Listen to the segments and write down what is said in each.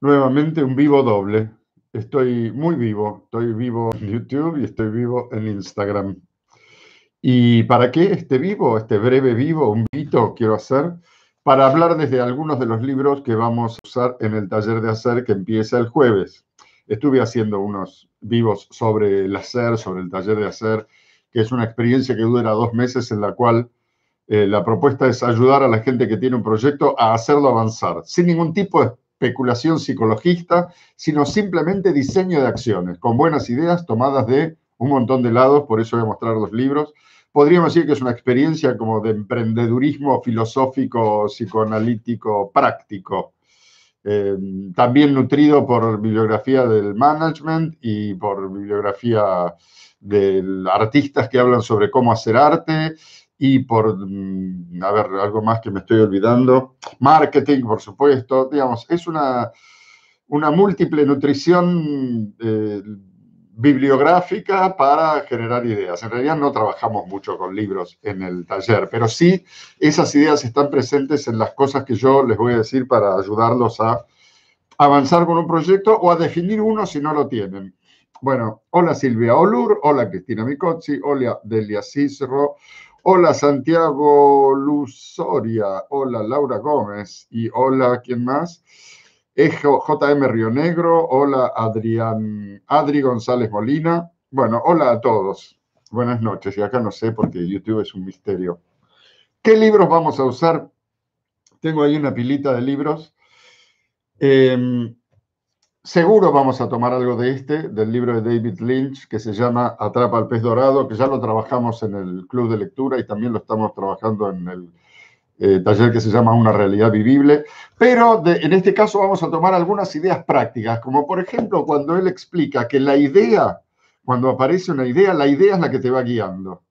Nuevamente un vivo doble. Estoy muy vivo. Estoy vivo en YouTube y estoy vivo en Instagram. ¿Y para qué este vivo, este breve vivo, un vito quiero hacer? Para hablar desde algunos de los libros que vamos a usar en el taller de hacer que empieza el jueves. Estuve haciendo unos vivos sobre el hacer, sobre el taller de hacer, que es una experiencia que dura dos meses en la cual eh, la propuesta es ayudar a la gente que tiene un proyecto a hacerlo avanzar, sin ningún tipo de especulación psicologista, sino simplemente diseño de acciones, con buenas ideas tomadas de un montón de lados, por eso voy a mostrar los libros. Podríamos decir que es una experiencia como de emprendedurismo filosófico, psicoanalítico, práctico. Em, también nutrido por bibliografía del management y por bibliografía de artistas que hablan sobre cómo hacer arte, y por, mm, a ver, algo más que me estoy olvidando, marketing, por supuesto, digamos, es una, una múltiple nutrición eh, bibliográfica para generar ideas. En realidad no trabajamos mucho con libros en el taller, pero sí esas ideas están presentes en las cosas que yo les voy a decir para ayudarlos a avanzar con un proyecto o a definir uno si no lo tienen. Bueno, hola Silvia Olur, hola Cristina Micocci hola Delia Cisro Hola Santiago Lusoria, hola Laura Gómez y hola, ¿quién más? JM Río Negro, hola Adrián, Adri González Molina. Bueno, hola a todos. Buenas noches. Y acá no sé porque YouTube es un misterio. ¿Qué libros vamos a usar? Tengo ahí una pilita de libros. Em, Seguro vamos a tomar algo de este, del libro de David Lynch, que se llama Atrapa al pez dorado, que ya lo trabajamos en el club de lectura y también lo estamos trabajando en el eh, taller que se llama Una realidad vivible. Pero en este caso vamos a tomar algunas ideas prácticas, como por ejemplo cuando él explica que la idea, cuando aparece una idea, la idea es la que te va guiando.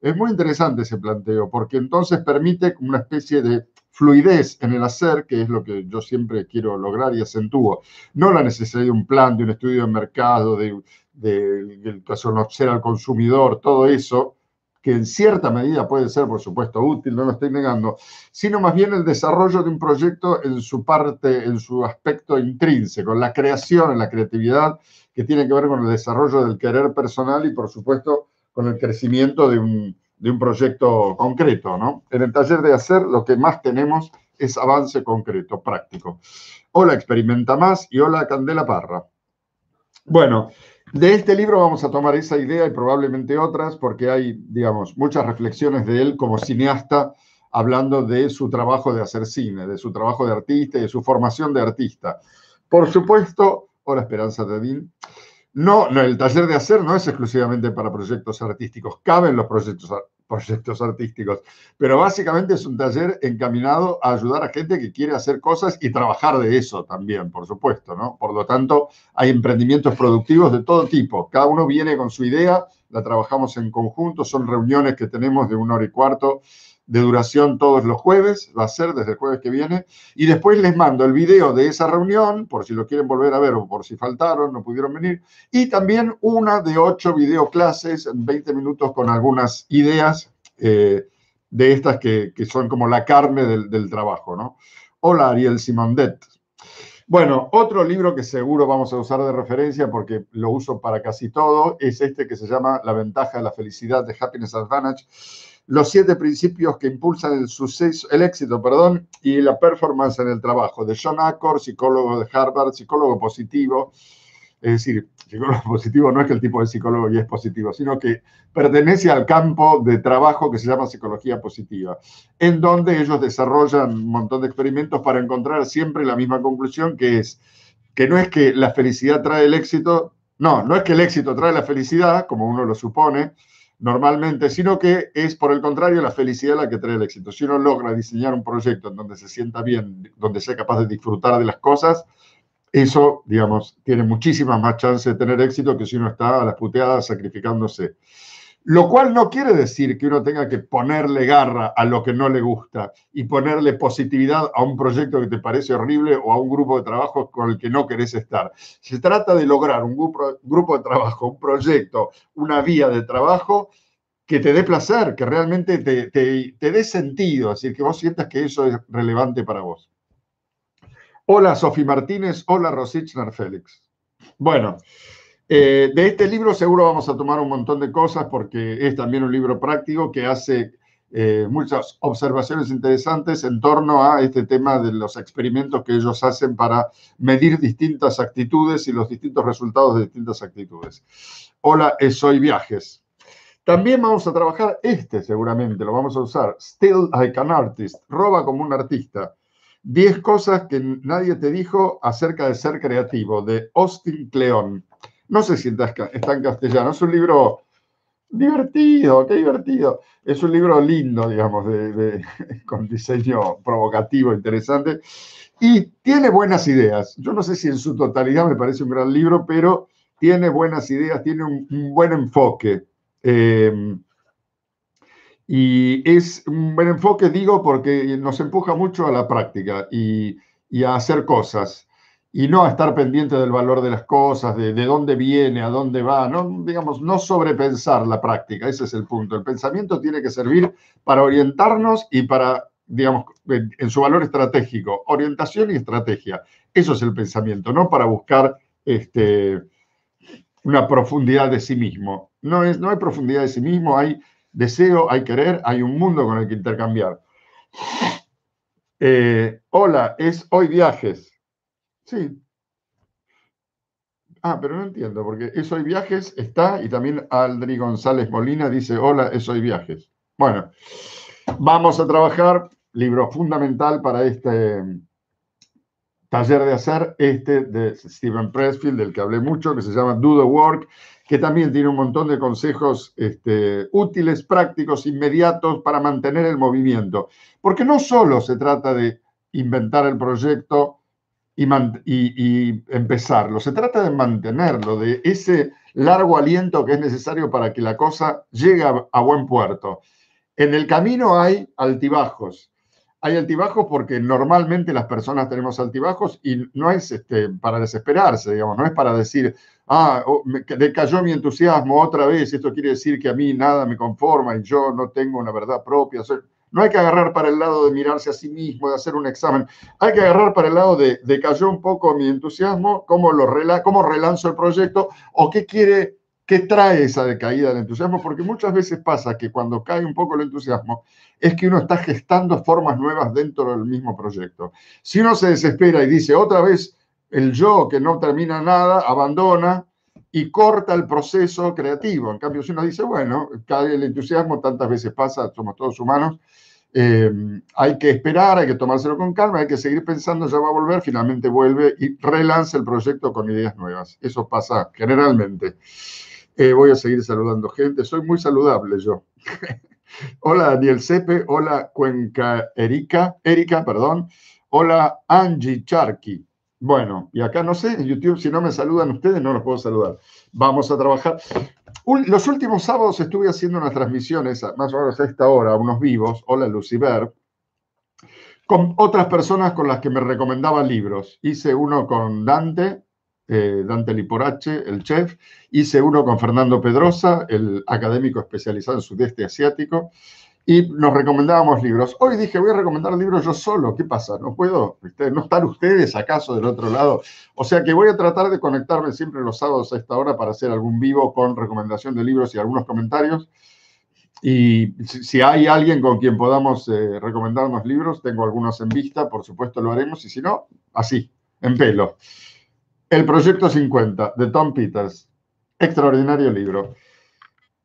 Es muy interesante ese planteo, porque entonces permite una especie de fluidez en el hacer, que es lo que yo siempre quiero lograr y acentúo. No la necesidad de un plan, de un estudio de mercado, de, de, no conocer al consumidor, todo eso, que en cierta medida puede ser, por supuesto, útil, no lo estoy negando, sino más bien el desarrollo de un proyecto en su parte, en su aspecto intrínseco, la creación, en la creatividad, que tiene que ver con el desarrollo del querer personal y, por supuesto, con el crecimiento de un, de un proyecto concreto, ¿no? En el taller de hacer lo que más tenemos es avance concreto, práctico. Hola Experimenta Más y hola Candela Parra. Bueno, de este libro vamos a tomar esa idea y probablemente otras porque hay, digamos, muchas reflexiones de él como cineasta hablando de su trabajo de hacer cine, de su trabajo de artista y de su formación de artista. Por supuesto, hola Esperanza de no, no, el taller de hacer no es exclusivamente para proyectos artísticos, caben los proyectos proyectos artísticos. Pero básicamente es un taller encaminado a ayudar a gente que quiere hacer cosas y trabajar de eso también, por supuesto, ¿no? Por lo tanto, hay emprendimientos productivos de todo tipo. Cada uno viene con su idea, la trabajamos en conjunto, son reuniones que tenemos de una hora y cuarto de duración todos los jueves, va a ser desde el jueves que viene, y después les mando el video de esa reunión, por si lo quieren volver a ver o por si faltaron, no pudieron venir, y también una de ocho videoclases en 20 minutos con algunas ideas eh, de estas que, que, son como la carne del, del trabajo, ¿no? Hola Ariel Simondet. Bueno, otro libro que seguro vamos a usar de referencia porque lo uso para casi todo es este que se llama La ventaja de la felicidad de Happiness Advantage los siete principios que impulsan el, suceso, el éxito perdón, y la performance en el trabajo, de John Accor, psicólogo de Harvard, psicólogo positivo. Es decir, psicólogo positivo no es que el tipo de psicólogo ya es positivo, sino que pertenece al campo de trabajo que se llama psicología positiva, en donde ellos desarrollan un montón de experimentos para encontrar siempre la misma conclusión, que es que no es que la felicidad trae el éxito, no, no es que el éxito trae la felicidad, como uno lo supone, normalmente, sino que es por el contrario la felicidad la que trae el éxito. Si uno logra diseñar un proyecto en donde se sienta bien, donde sea capaz de disfrutar de las cosas, eso, digamos, tiene muchísimas más chances de tener éxito que si uno está a las puteadas sacrificándose. Lo cual no quiere decir que uno tenga que ponerle garra a lo que no le gusta y ponerle positividad a un proyecto que te parece horrible o a un grupo de trabajo con el que no querés estar. Se trata de lograr un grupo, de trabajo, un proyecto, una vía de trabajo que te dé placer, que realmente te, dé sentido, así decir, que vos sientas que eso es relevante para vos. Hola Sofi Martínez, hola Rosichner Félix. Bueno. Eh, de este libro seguro vamos a tomar un montón de cosas porque es también un libro práctico que hace eh, muchas observaciones interesantes en torno a este tema de los experimentos que ellos hacen para medir distintas actitudes y los distintos resultados de distintas actitudes. Hola, eh, soy Viajes. También vamos a trabajar este seguramente, lo vamos a usar, Still Like Can Artist, roba como un artista. 10 cosas que nadie te dijo acerca de ser creativo, de Austin Cleón. No sé si está, en castellano. Es un libro divertido, qué divertido. Es un libro lindo, digamos, con diseño provocativo, interesante. Y tiene buenas ideas. Yo no sé si en su totalidad me parece un gran libro, pero tiene buenas ideas, tiene un, buen enfoque. Em, y es un buen enfoque, digo, porque nos empuja mucho a la práctica y a hacer cosas y no estar pendiente del valor de las cosas, de, dónde viene, a dónde va, no, digamos, no sobrepensar la práctica, ese es el punto. El pensamiento tiene que servir para orientarnos y para, digamos, en, su valor estratégico, orientación y estrategia. Eso es el pensamiento, no para buscar este, una profundidad de sí mismo. No, es, no hay profundidad de sí mismo, hay deseo, hay querer, hay un mundo con el que intercambiar. Eh, hola, es hoy viajes. Sí. Ah, pero no entiendo, porque Eso hay Viajes está y también Aldri González Molina dice, hola, Eso hay Viajes. Bueno, vamos a trabajar, libro fundamental para este mm, taller de hacer, este de Stephen Pressfield, del que hablé mucho, que se llama Do the Work, que también tiene un montón de consejos este, útiles, prácticos, inmediatos para mantener el movimiento. Porque no solo se trata de inventar el proyecto, y, empezarlo. Se trata de mantenerlo, de ese largo aliento que es necesario para que la cosa llegue a, buen puerto. En el camino hay altibajos. Hay altibajos porque normalmente las personas tenemos altibajos y no es este, para desesperarse, digamos, no es para decir, ah, me decayó mi entusiasmo otra vez, esto quiere decir que a mí nada me conforma y yo no tengo una verdad propia. No hay que agarrar para el lado de mirarse a sí mismo, de hacer un examen. Hay que agarrar para el lado de, de cayó un poco mi entusiasmo, cómo, lo rela cómo relanzo el proyecto o qué quiere, qué trae esa decaída del entusiasmo, porque muchas veces pasa que cuando cae un poco el entusiasmo es que uno está gestando formas nuevas dentro del mismo proyecto. Si uno se desespera y dice otra vez el yo que no termina nada, abandona, y corta el proceso creativo. En cambio, si uno dice, bueno, el entusiasmo tantas veces pasa, somos todos humanos, eh, hay que esperar, hay que tomárselo con calma, hay que seguir pensando, ya va a volver, finalmente vuelve y relanza el proyecto con ideas nuevas. Eso pasa generalmente. Eh, voy a seguir saludando gente, soy muy saludable yo. hola Daniel Sepe, hola Cuenca Erika, Erika, perdón, hola Angie Charqui. Bueno, y acá no sé, en YouTube, si no me saludan ustedes, no los puedo saludar. Vamos a trabajar. los últimos sábados estuve haciendo unas transmisiones, más o menos a esta hora, unos vivos, hola Lucifer, con otras personas con las que me recomendaba libros. Hice uno con Dante, eh, Dante Liporache, el chef, hice uno con Fernando Pedrosa, el académico especializado en sudeste asiático, y nos recomendábamos libros. Hoy dije, voy a recomendar libros yo solo. ¿Qué pasa? ¿No puedo? ¿No están ustedes acaso del otro lado? O sea que voy a tratar de conectarme siempre los sábados a esta hora para hacer algún vivo con recomendación de libros y algunos comentarios. Y si hay alguien con quien podamos eh, recomendarnos libros, tengo algunos en vista, por supuesto lo haremos, y si no, así, en pelo. El Proyecto 50, de Tom Peters. Extraordinario libro.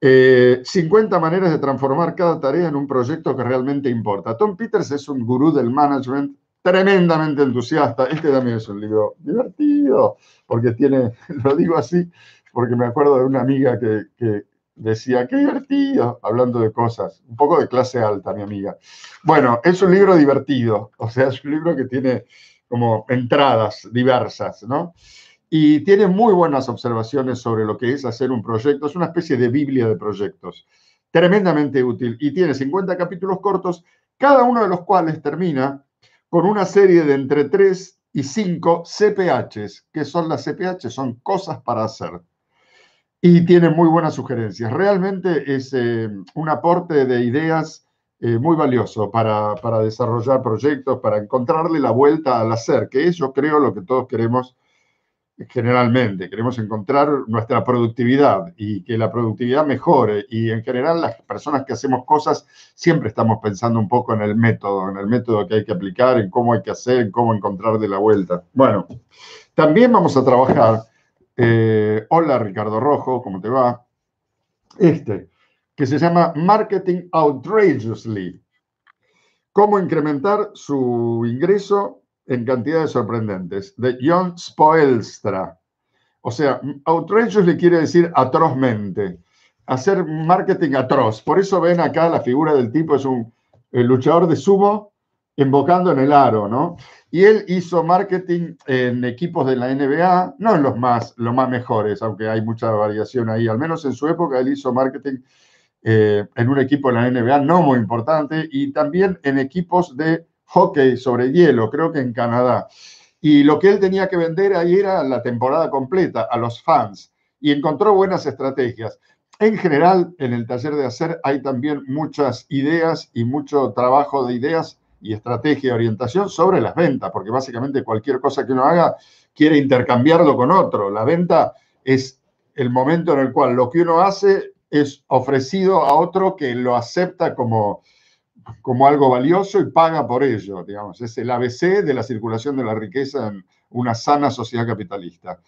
50 eh, maneras de transformar cada tarea en un proyecto que realmente importa. Tom Peters es un gurú del management tremendamente entusiasta. Este también es un libro divertido, porque tiene, lo digo así, porque me acuerdo de una amiga que, que decía, qué divertido, hablando de cosas, un poco de clase alta, mi amiga. Bueno, es un libro divertido, o sea, es un libro que tiene como entradas diversas, ¿no? y tiene muy buenas observaciones sobre lo que es hacer un proyecto. Es una especie de Biblia de proyectos, tremendamente útil. Y tiene 50 capítulos cortos, cada uno de los cuales termina con una serie de entre 3 y 5 CPHs. que son las CPHs? Son cosas para hacer. Y tiene muy buenas sugerencias. Realmente es eh, un aporte de ideas eh, muy valioso para, para desarrollar proyectos, para encontrarle la vuelta al hacer, que es yo creo lo que todos queremos generalmente. Queremos encontrar nuestra productividad y que la productividad mejore. Y en general las personas que hacemos cosas siempre estamos pensando un poco en el método, en el método que hay que aplicar, en cómo hay que hacer, en cómo encontrar de la vuelta. Bueno, también vamos a trabajar. Eh, hola Ricardo Rojo, ¿cómo te va? Este, que se llama Marketing Outrageously. Cómo incrementar su ingreso en cantidades sorprendentes, de John Spoelstra. O sea, outrageous le quiere decir atrozmente, hacer marketing atroz. Por eso ven acá la figura del tipo, es un luchador de sumo embocando en el aro, ¿no? Y él hizo marketing en equipos de la NBA, no en los más, los más mejores, aunque hay mucha variación ahí, al menos en su época él hizo marketing eh, en un equipo de la NBA no muy importante y también en equipos de hockey sobre hielo, creo que en Canadá. Y lo que él tenía que vender ahí era la temporada completa a los fans y encontró buenas estrategias. En general, en el taller de hacer hay también muchas ideas y mucho trabajo de ideas y estrategia de orientación sobre las ventas, porque básicamente cualquier cosa que uno haga quiere intercambiarlo con otro. La venta es el momento en el cual lo que uno hace es ofrecido a otro que lo acepta como, como algo valioso y paga por ello, digamos. Es el ABC de la circulación de la riqueza en una sana sociedad capitalista.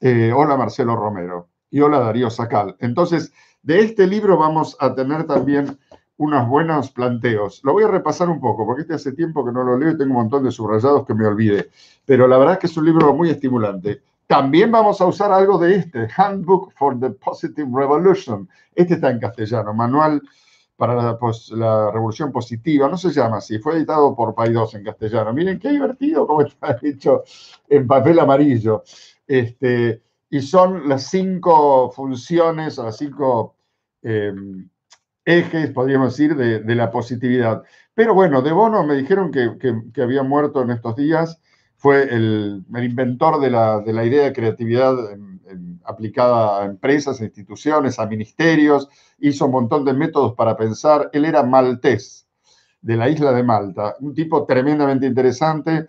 Eh, hola Marcelo Romero y hola Darío Sacal. Entonces, de este libro vamos a tener también unos buenos planteos. Lo voy a repasar un poco, porque este hace tiempo que no lo leo y tengo un montón de subrayados que me olvidé. Pero la verdad es que es un libro muy estimulante. También vamos a usar algo de este, Handbook for the Positive Revolution. Este está en castellano, manual para la, revolución positiva, no se llama así, fue editado por Paidós en castellano. Miren qué divertido como está hecho en papel amarillo. Este, y son las cinco funciones, o las cinco em, ejes, podríamos decir, de, la positividad. Pero bueno, de Bono me dijeron que, que, había muerto en estos días, fue el, inventor de la, de la idea de creatividad aplicada a empresas, a instituciones, a ministerios, hizo un montón de métodos para pensar. Él era maltés, de la isla de Malta, un tipo tremendamente interesante,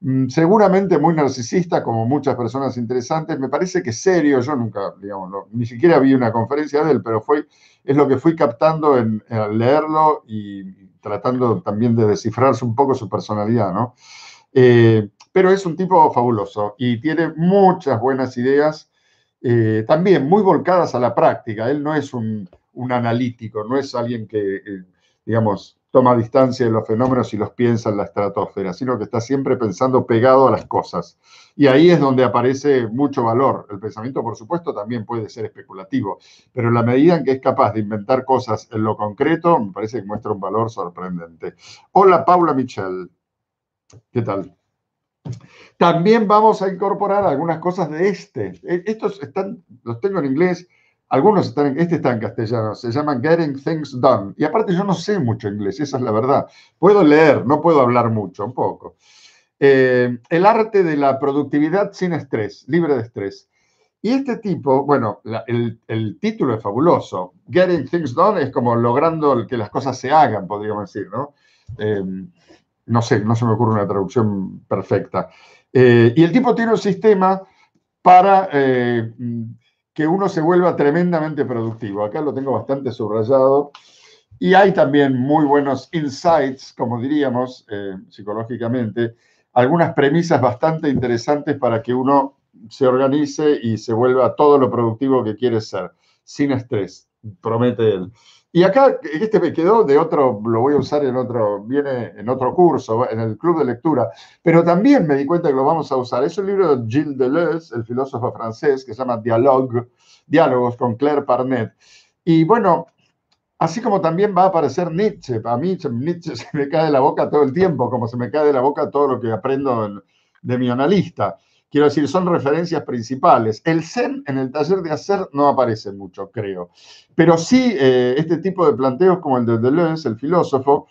mm, seguramente muy narcisista, como muchas personas interesantes, me parece que serio, yo nunca, digamos, ni siquiera vi una conferencia de él, pero fue, es lo que fui captando en, al leerlo y tratando también de descifrarse un poco su personalidad, eh, pero es un tipo fabuloso y tiene muchas buenas ideas eh, también muy volcadas a la práctica. Él no es un, analítico, no es alguien que, eh, digamos, toma distancia de los fenómenos y los piensa en la estratosfera, sino que está siempre pensando pegado a las cosas. Y ahí es donde aparece mucho valor. El pensamiento, por supuesto, también puede ser especulativo, pero en la medida en que es capaz de inventar cosas en lo concreto, me parece que muestra un valor sorprendente. Hola, Paula Michel. ¿Qué tal? También vamos a incorporar algunas cosas de este. E, estos están, los tengo en inglés, algunos están, este está en castellano, se llaman Getting Things Done. Y aparte yo no sé mucho inglés, esa es la verdad. Puedo leer, no puedo hablar mucho, un poco. Eh, el arte de la productividad sin estrés, libre de estrés. Y este tipo, bueno, el, título es fabuloso. Getting Things Done es como logrando que las cosas se hagan, podríamos decir, ¿no? Eh, no sé, no se me ocurre una traducción perfecta. Eh, y el tipo tiene un sistema para eh, que uno se vuelva tremendamente productivo. Acá lo tengo bastante subrayado. Y hay también muy buenos insights, como diríamos eh, psicológicamente, algunas premisas bastante interesantes para que uno se organice y se vuelva todo lo productivo que quiere ser, sin estrés, promete él. Y acá, este me quedó de otro, lo voy a usar en otro, viene en otro curso, en el club de lectura, pero también me di cuenta que lo vamos a usar. Es un libro de Gilles Deleuze, el filósofo francés, que se llama Dialogue, Diálogos con Claire Parnet. Y bueno, así como también va a aparecer Nietzsche, a mí Nietzsche se me cae de la boca todo el tiempo, como se me cae de la boca todo lo que aprendo de mi analista. Quiero decir, son referencias principales. El Zen en el taller de hacer no aparece mucho, creo. Pero sí eh, este tipo de planteos como el de Deleuze, el filósofo,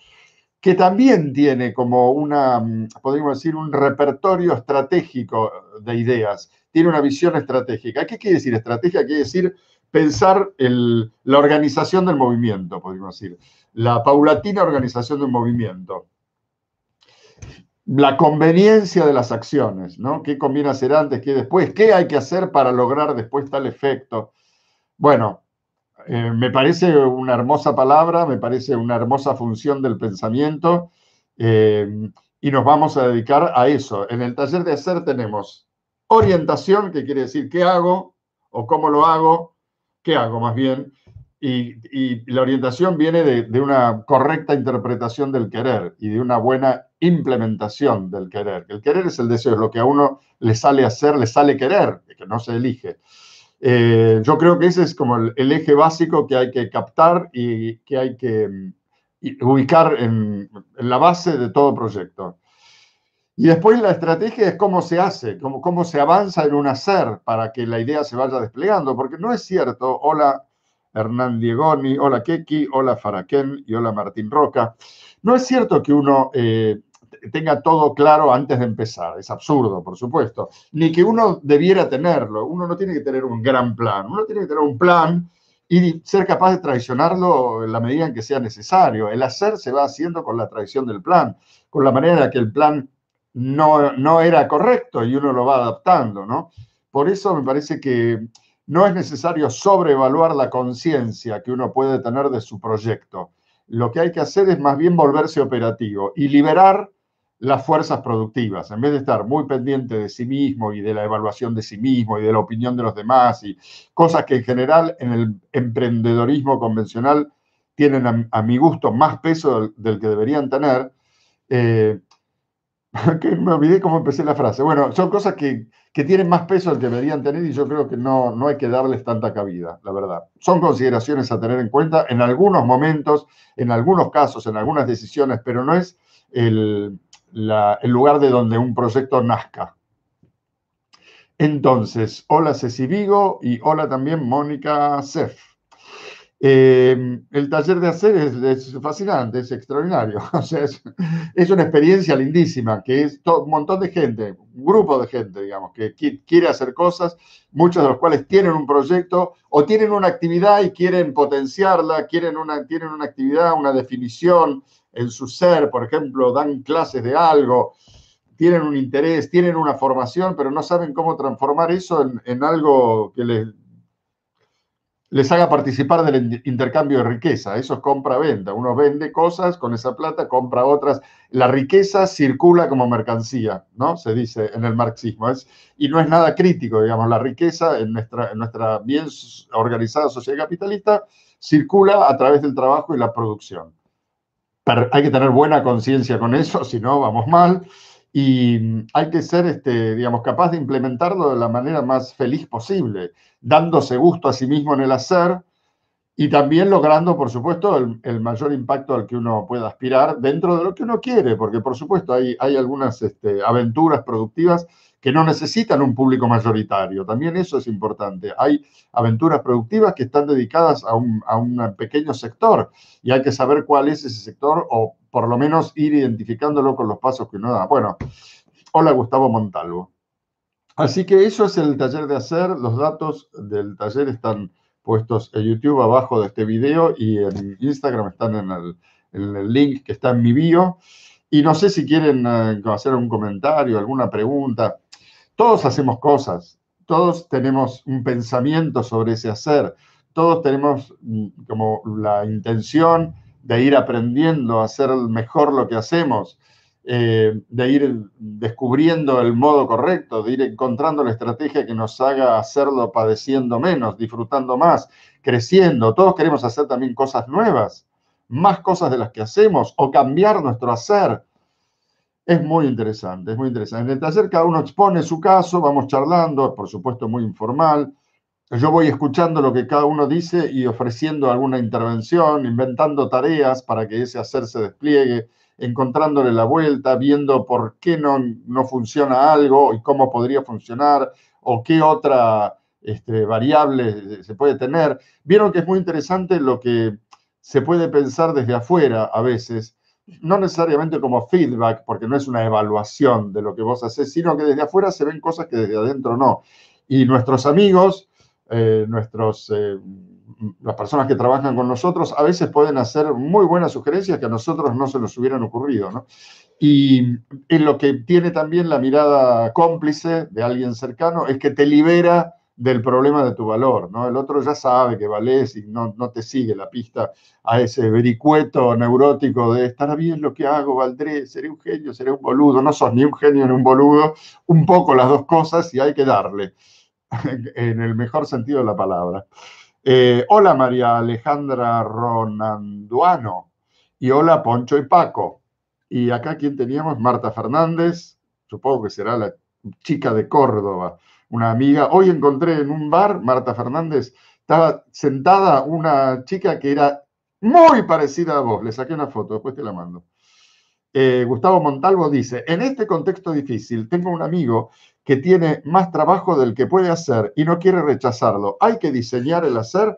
que también tiene como una, mm, podríamos decir, un repertorio estratégico de ideas. Tiene una visión estratégica. ¿Qué quiere decir estrategia? Quiere decir pensar la organización del movimiento, podríamos decir. La paulatina organización del movimiento la conveniencia de las acciones, ¿no? ¿Qué conviene hacer antes, qué después? ¿Qué hay que hacer para lograr después tal efecto? Bueno, eh, me parece una hermosa palabra, me parece una hermosa función del pensamiento eh, y nos vamos a dedicar a eso. En el taller de hacer tenemos orientación, que quiere decir qué hago o cómo lo hago, qué hago más bien, y, la orientación viene de, una correcta interpretación del querer y de una buena implementación del querer. El querer es el deseo, es lo que a uno le sale hacer, le sale querer, que no se elige. Eh, yo creo que ese es como el, eje básico que hay que captar y que hay que ubicar en, en, la base de todo proyecto. Y después la estrategia es cómo se hace, cómo, cómo se avanza en un hacer para que la idea se vaya desplegando, porque no es cierto, hola Hernán Diegoni, hola Keki, hola Faraquén y hola Martín Roca. No es cierto que uno eh, tenga todo claro antes de empezar, es absurdo, por supuesto, ni que uno debiera tenerlo, uno no tiene que tener un gran plan, uno tiene que tener un plan y ser capaz de traicionarlo en la medida en que sea necesario. El hacer se va haciendo con la traición del plan, con la manera en la que el plan no, no era correcto y uno lo va adaptando, ¿no? Por eso me parece que no es necesario sobrevaluar la conciencia que uno puede tener de su proyecto. Lo que hay que hacer es más bien volverse operativo y liberar las fuerzas productivas, en vez de estar muy pendiente de sí mismo y de la evaluación de sí mismo y de la opinión de los demás y cosas que en general en el emprendedorismo convencional tienen a, mi gusto más peso del, que deberían tener, eh, me olvidé cómo empecé la frase. Bueno, son cosas que, tienen más peso del que deberían tener y yo creo que no, no hay que darles tanta cabida, la verdad. Son consideraciones a tener en cuenta en algunos momentos, en algunos casos, en algunas decisiones, pero no es el, lugar de donde un proyecto nazca. Entonces, hola Ceci Vigo y hola también Mónica Sef. Eh, el taller de hacer es, fascinante, es extraordinario. es, una experiencia lindísima, que es un montón de gente, un grupo de gente, digamos, que quiere hacer cosas, muchos de los cuales tienen un proyecto o tienen una actividad y quieren potenciarla, quieren una, tienen una actividad, una definición en su ser, por ejemplo, dan clases de algo, tienen un interés, tienen una formación, pero no saben cómo transformar eso en algo que les les haga participar del intercambio de riqueza. Eso es compra-venta. Uno vende cosas, con esa plata compra otras. La riqueza circula como mercancía, ¿no? Se dice en el marxismo. y no es nada crítico, digamos. La riqueza en nuestra, nuestra bien organizada sociedad capitalista circula a través del trabajo y la producción. hay que tener buena conciencia con eso, si no, vamos mal y mm, hay que ser, este, digamos, capaz de implementarlo de la manera más feliz posible, dándose gusto a sí mismo en el hacer y también logrando, por supuesto, el, mayor impacto al que uno pueda aspirar dentro de lo que uno quiere, porque, por supuesto, hay, algunas este, aventuras productivas que no necesitan un público mayoritario, también eso es importante. Hay aventuras productivas que están dedicadas a un, a un pequeño sector y hay que saber cuál es ese sector o por lo menos ir identificándolo con los pasos que uno da. Bueno, hola Gustavo Montalvo. Así que eso es el taller de hacer. Los datos del taller están puestos en YouTube abajo de este video y en Instagram están en el, link que está en mi bio. Y no sé si quieren eh, hacer un comentario, alguna pregunta. Todos hacemos cosas, todos tenemos un pensamiento sobre ese hacer, todos tenemos mm, como la intención de ir aprendiendo a hacer mejor lo que hacemos, eh, de ir descubriendo el modo correcto, de ir encontrando la estrategia que nos haga hacerlo padeciendo menos, disfrutando más, creciendo. Todos queremos hacer también cosas nuevas, más cosas de las que hacemos o cambiar nuestro hacer. Es muy interesante, es muy interesante. En el taller cada uno expone su caso, vamos charlando, por supuesto muy informal yo voy escuchando lo que cada uno dice y ofreciendo alguna intervención, inventando tareas para que ese hacer se despliegue, encontrándole la vuelta, viendo por qué no, funciona algo y cómo podría funcionar o qué otra este, variable eh, se puede tener. Vieron que es muy interesante lo que se puede pensar desde afuera a veces, no necesariamente como feedback, porque no es una evaluación de lo que vos haces, sino que desde afuera se ven cosas que desde adentro no. Y nuestros amigos eh, nuestros, eh, las personas que trabajan con nosotros a veces pueden hacer muy buenas sugerencias que a nosotros no se nos hubieran ocurrido. Y en lo que tiene también la mirada cómplice de alguien cercano es que te libera del problema de tu valor, ¿no? El otro ya sabe que valés y no, no te sigue la pista a ese vericueto neurótico de estar bien lo que hago, valdré, seré un genio, seré un boludo, no sos ni un genio ni un boludo, un poco las dos cosas y hay que darle. en el mejor sentido de la palabra. Eh, hola María Alejandra Ronanduano y hola Poncho y Paco. Y acá quien teníamos, Marta Fernández, supongo que será la chica de Córdoba, una amiga. Hoy encontré en un bar, Marta Fernández, estaba sentada una chica que era muy parecida a vos. Le saqué una foto, después te la mando. Eh, Gustavo Montalvo dice, en este contexto difícil, tengo un amigo que tiene más trabajo del que puede hacer y no quiere rechazarlo. Hay que diseñar el hacer,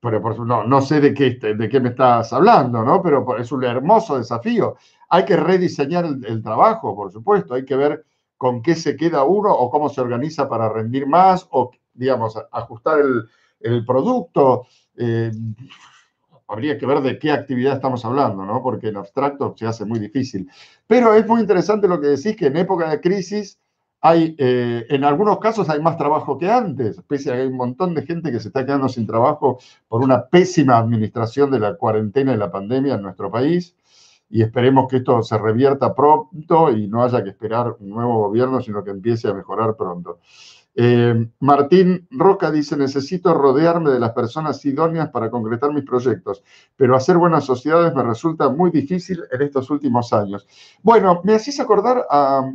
pero por, no, sé de qué, este, de qué me estás hablando, ¿no? Pero es un hermoso desafío. Hay que rediseñar el, trabajo, por supuesto. Hay que ver con qué se queda uno o cómo se organiza para rendir más o, digamos, ajustar el, producto. Eh, habría que ver de qué actividad estamos hablando, ¿no? Porque en abstracto se hace muy difícil. Pero es muy interesante lo que decís, que en época de crisis eh, en algunos casos hay más trabajo que antes, pese a que hay un montón de gente que se está quedando sin trabajo por una pésima administración de la cuarentena y la pandemia en nuestro país. Y esperemos que esto se revierta pronto y no haya que esperar un nuevo gobierno, sino que empiece a mejorar pronto. Eh, Martín Roca dice, necesito rodearme de las personas idóneas para concretar mis proyectos, pero hacer buenas sociedades me resulta muy difícil en estos últimos años. Bueno, me hacéis acordar a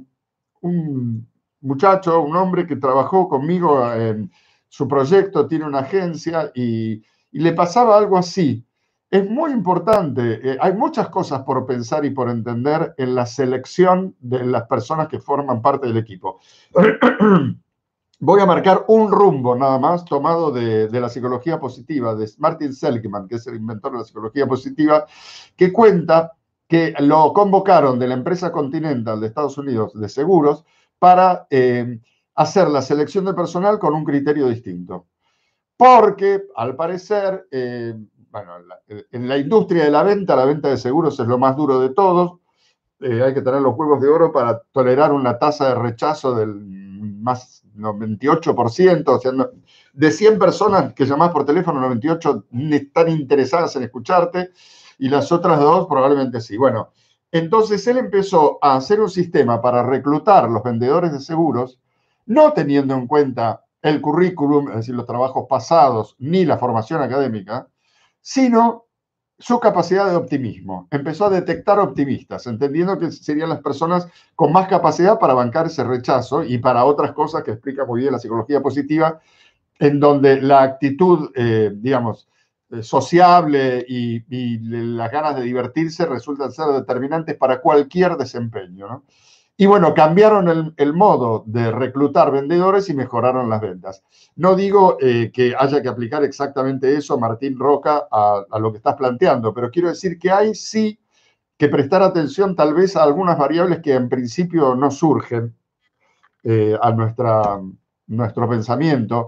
un muchacho, un hombre que trabajó conmigo en eh, su proyecto, tiene una agencia y, le pasaba algo así. Es muy importante, eh, hay muchas cosas por pensar y por entender en la selección de las personas que forman parte del equipo. Voy a marcar un rumbo nada más tomado de, de, la psicología positiva, de Martin Seligman, que es el inventor de la psicología positiva, que cuenta que lo convocaron de la empresa Continental de Estados Unidos de seguros para eh, hacer la selección de personal con un criterio distinto. Porque, al parecer, eh, bueno, en la, industria de la venta, la venta de seguros es lo más duro de todos. Eh, hay que tener los huevos de oro para tolerar una tasa de rechazo del más 98%. O sea, de 100 personas que llamás por teléfono, 98 están interesadas en escucharte y las otras dos probablemente sí. Bueno, entonces él empezó a hacer un sistema para reclutar los vendedores de seguros, no teniendo en cuenta el currículum, es decir, los trabajos pasados, ni la formación académica, sino su capacidad de optimismo. Empezó a detectar optimistas, entendiendo que serían las personas con más capacidad para bancar ese rechazo y para otras cosas que explica muy bien la psicología positiva, en donde la actitud, eh, digamos, eh, sociable y, las ganas de divertirse resultan ser determinantes para cualquier desempeño. Y bueno, cambiaron el, modo de reclutar vendedores y mejoraron las ventas. No digo eh, que haya que aplicar exactamente eso, Martín Roca, a, lo que estás planteando, pero quiero decir que hay sí que prestar atención tal vez a algunas variables que en principio no surgen eh, a nuestra, nuestro pensamiento.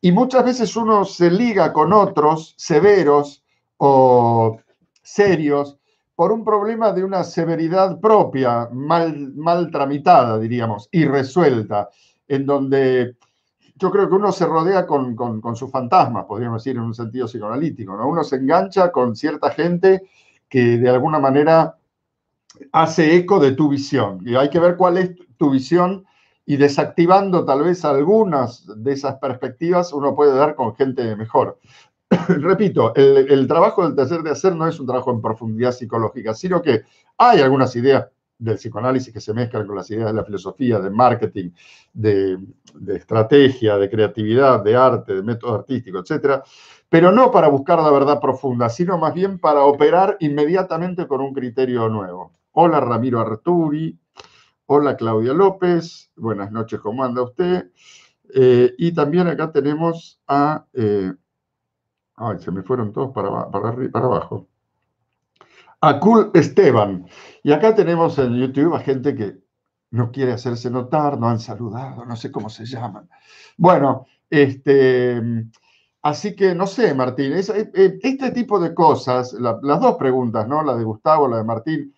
Y muchas veces uno se liga con otros severos o serios por un problema de una severidad propia, mal, mal tramitada, diríamos, y resuelta, en donde yo creo que uno se rodea con, con, con sus fantasmas, podríamos decir, en un sentido psicoanalítico, Uno se engancha con cierta gente que de alguna manera hace eco de tu visión. Y hay que ver cuál es tu visión y desactivando tal vez algunas de esas perspectivas, uno puede dar con gente mejor. Repito, el, trabajo del taller de hacer no es un trabajo en profundidad psicológica, sino que hay algunas ideas del psicoanálisis que se mezclan con las ideas de la filosofía, de marketing, de, de estrategia, de creatividad, de arte, de método artístico, etc. Pero no para buscar la verdad profunda, sino más bien para operar inmediatamente con un criterio nuevo. Hola Ramiro Arturi, Hola Claudia López, buenas noches, ¿cómo anda usted? Eh, y también acá tenemos a... Eh, ay, se me fueron todos para, para, para abajo. A Cool Esteban. Y acá tenemos en YouTube a gente que no quiere hacerse notar, no han saludado, no sé cómo se llaman. Bueno, este... Así que no sé, Martín, este tipo de cosas, las dos preguntas, ¿no? La de Gustavo, la de Martín,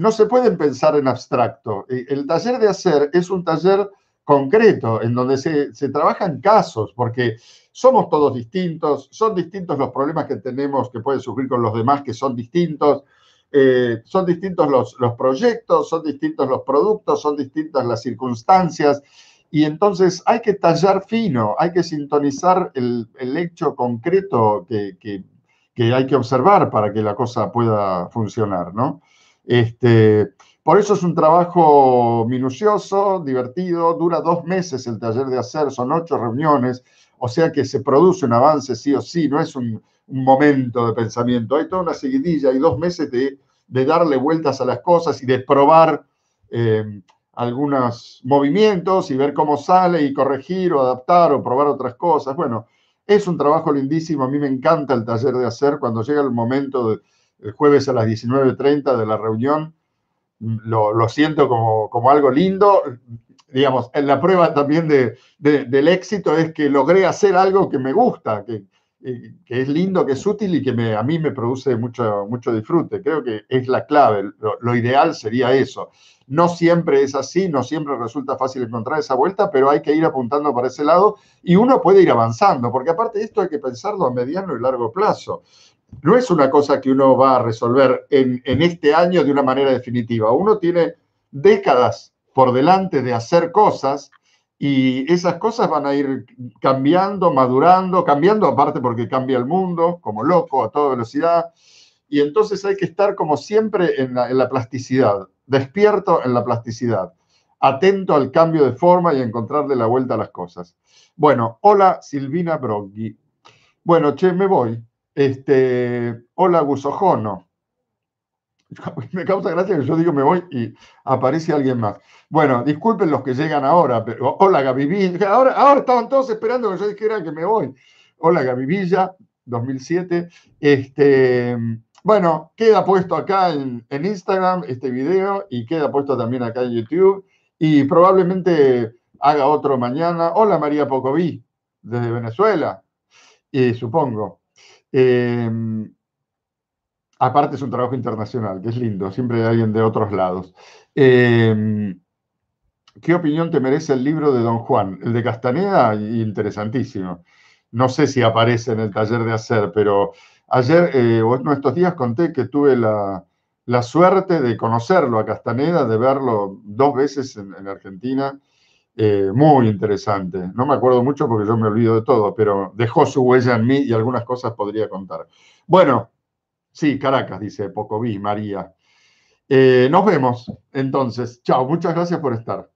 no se pueden pensar en abstracto. Eh, el taller de hacer es un taller concreto, en donde se, trabajan casos, porque somos todos distintos, son distintos los problemas que tenemos que pueden surgir con los demás, que son distintos, eh, son distintos los, proyectos, son distintos los productos, son distintas las circunstancias, y entonces hay que tallar fino, hay que sintonizar el, hecho concreto que, que, hay que observar para que la cosa pueda funcionar, ¿no? Este, por eso es un trabajo minucioso, divertido, dura dos meses el taller de hacer, son ocho reuniones, o sea que se produce un avance sí o sí, no es un, momento de pensamiento, hay toda una seguidilla, hay dos meses de, darle vueltas a las cosas y de probar eh, algunos movimientos y ver cómo sale y corregir o adaptar o probar otras cosas. Bueno, es un trabajo lindísimo, a mí me encanta el taller de hacer cuando llega el momento de el jueves a las 19.30 de la reunión. Lo, siento como, algo lindo. Digamos, en la prueba también de, del éxito es que logré hacer algo que me gusta, que, eh, es lindo, que es útil y que a mí me produce mucho, mucho disfrute. Creo que es la clave. Lo, lo ideal sería eso. No siempre es así, no siempre resulta fácil encontrar esa vuelta, pero hay que ir apuntando para ese lado y uno puede ir avanzando, porque aparte de esto hay que pensarlo a mediano y largo plazo no es una cosa que uno va a resolver en, este año de una manera definitiva. Uno tiene décadas por delante de hacer cosas y esas cosas van a ir cambiando, madurando, cambiando aparte porque cambia el mundo como loco a toda velocidad. Y entonces hay que estar como siempre en la, plasticidad, despierto en la plasticidad, atento al cambio de forma y a encontrarle la vuelta a las cosas. Bueno, hola Silvina Broggi. Bueno, che, me voy. Este, hola Gusojono. Me causa gracia que yo digo me voy y aparece alguien más. Bueno, disculpen los que llegan ahora, pero hola Gavivilla Ahora, ahora estaban todos esperando que yo dijera que me voy. Hola Gavivilla 2007. Este, bueno, queda puesto acá en, Instagram este video y queda puesto también acá en YouTube y probablemente haga otro mañana. Hola María Pocoví, desde Venezuela, y supongo. Em, aparte es un trabajo internacional, que es lindo, siempre hay alguien de otros lados. Em, ¿Qué opinión te merece el libro de Don Juan? El de Castaneda, interesantísimo. No sé si aparece en el taller de hacer, pero ayer eh, o en estos días conté que tuve la, suerte de conocerlo a Castaneda, de verlo dos veces en Argentina eh, muy interesante. No me acuerdo mucho porque yo me olvido de todo, pero dejó su huella en mí y algunas cosas podría contar. Bueno, sí, Caracas, dice poco vi María. Eh, nos vemos entonces. Chao, muchas gracias por estar.